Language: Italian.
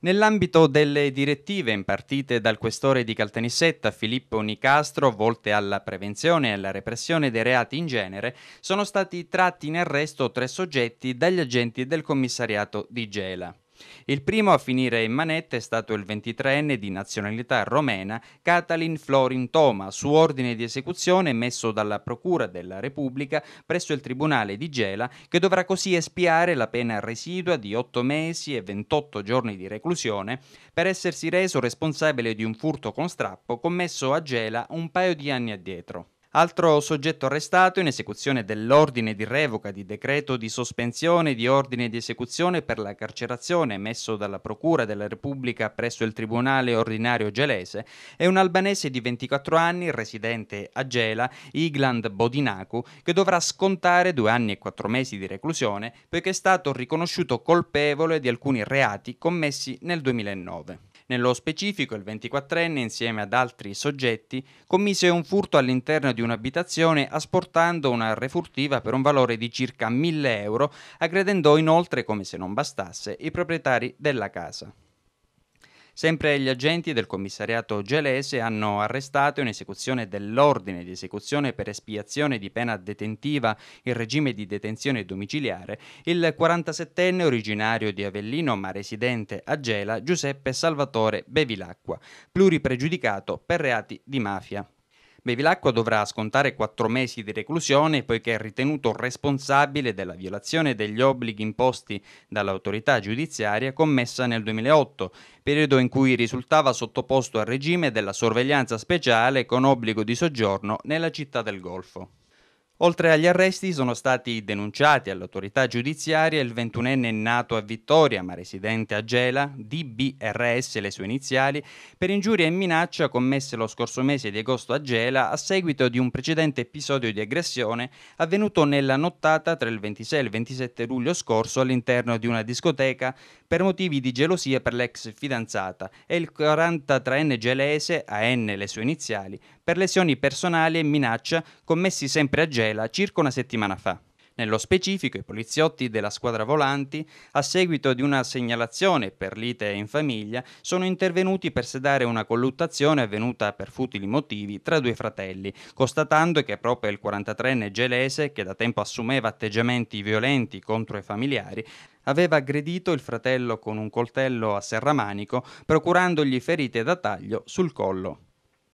Nell'ambito delle direttive impartite dal questore di Caltanissetta Filippo Nicastro volte alla prevenzione e alla repressione dei reati in genere, sono stati tratti in arresto tre soggetti dagli agenti del commissariato di Gela. Il primo a finire in manette è stato il 23enne di nazionalità romena Catalin Florin Toma, su ordine di esecuzione messo dalla Procura della Repubblica presso il Tribunale di Gela, che dovrà così espiare la pena residua di 8 mesi e 28 giorni di reclusione per essersi reso responsabile di un furto con strappo commesso a Gela un paio di anni addietro. Altro soggetto arrestato in esecuzione dell'ordine di revoca di decreto di sospensione di ordine di esecuzione per la carcerazione emesso dalla Procura della Repubblica presso il Tribunale Ordinario Gelese è un albanese di 24 anni residente a Gela, Igland Bodinaku, che dovrà scontare due anni e quattro mesi di reclusione poiché è stato riconosciuto colpevole di alcuni reati commessi nel 2009. Nello specifico il 24enne insieme ad altri soggetti commise un furto all'interno di un'abitazione asportando una refurtiva per un valore di circa 1000 euro, aggredendo inoltre, come se non bastasse, i proprietari della casa. Sempre gli agenti del commissariato gelese hanno arrestato in esecuzione dell'ordine di esecuzione per espiazione di pena detentiva in regime di detenzione domiciliare il 47enne originario di Avellino ma residente a Gela Giuseppe Salvatore Bevilacqua, pluripregiudicato per reati di mafia. Bevilacqua dovrà scontare quattro mesi di reclusione poiché è ritenuto responsabile della violazione degli obblighi imposti dall'autorità giudiziaria commessa nel 2008, periodo in cui risultava sottoposto al regime della sorveglianza speciale con obbligo di soggiorno nella città del Golfo. Oltre agli arresti sono stati denunciati all'autorità giudiziaria il 21enne nato a Vittoria ma residente a Gela, DBRS le sue iniziali, per ingiuria e minaccia commesse lo scorso mese di agosto a Gela a seguito di un precedente episodio di aggressione avvenuto nella nottata tra il 26 e il 27 luglio scorso all'interno di una discoteca per motivi di gelosia per l'ex fidanzata e il 43enne gelese, AN le sue iniziali, per lesioni personali e minaccia commessi sempre a Gela Gela circa una settimana fa. Nello specifico, i poliziotti della squadra volanti, a seguito di una segnalazione per lite in famiglia, sono intervenuti per sedare una colluttazione avvenuta per futili motivi tra due fratelli, constatando che proprio il 43enne gelese, che da tempo assumeva atteggiamenti violenti contro i familiari, aveva aggredito il fratello con un coltello a serramanico, procurandogli ferite da taglio sul collo.